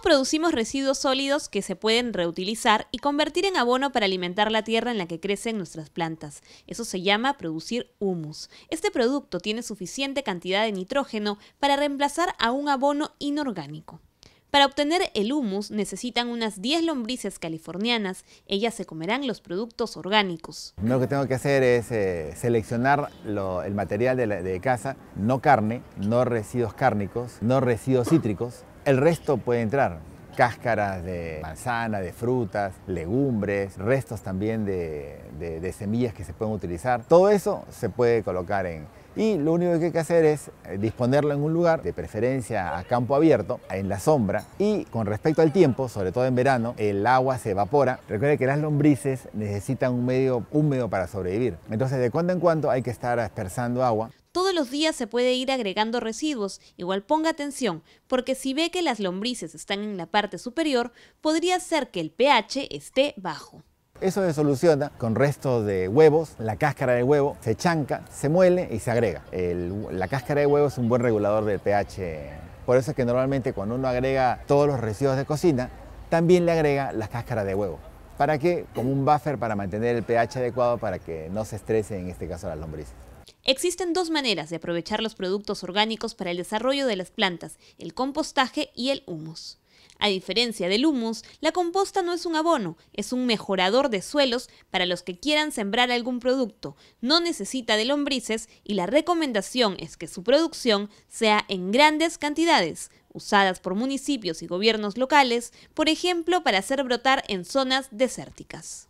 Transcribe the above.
producimos residuos sólidos que se pueden reutilizar y convertir en abono para alimentar la tierra en la que crecen nuestras plantas. Eso se llama producir humus. Este producto tiene suficiente cantidad de nitrógeno para reemplazar a un abono inorgánico. Para obtener el humus necesitan unas 10 lombrices californianas. Ellas se comerán los productos orgánicos. Lo que tengo que hacer es eh, seleccionar el material de, de casa, no carne, no residuos cárnicos, no residuos cítricos, el resto puede entrar, cáscaras de manzana, de frutas, legumbres, restos también de, semillas que se pueden utilizar. Todo eso se puede colocar en... Y lo único que hay que hacer es eh, disponerlo en un lugar, de preferencia a campo abierto, en la sombra. Y con respecto al tiempo, sobre todo en verano, el agua se evapora. Recuerden que las lombrices necesitan un medio húmedo para sobrevivir. Entonces, de cuando en cuando hay que estar dispersando agua los días se puede ir agregando residuos, igual ponga atención, porque si ve que las lombrices están en la parte superior, podría ser que el pH esté bajo. Eso se soluciona con restos de huevos, la cáscara de huevo se chanca, se muele y se agrega. la cáscara de huevo es un buen regulador de pH, por eso es que normalmente cuando uno agrega todos los residuos de cocina, también le agrega las cáscaras de huevo. ¿Para qué? Como un buffer para mantener el pH adecuado para que no se estrese en este caso las lombrices. Existen dos maneras de aprovechar los productos orgánicos para el desarrollo de las plantas, el compostaje y el humus. A diferencia del humus, la composta no es un abono, es un mejorador de suelos para los que quieran sembrar algún producto, no necesita de lombrices y la recomendación es que su producción sea en grandes cantidades, usadas por municipios y gobiernos locales, por ejemplo, para hacer brotar en zonas desérticas.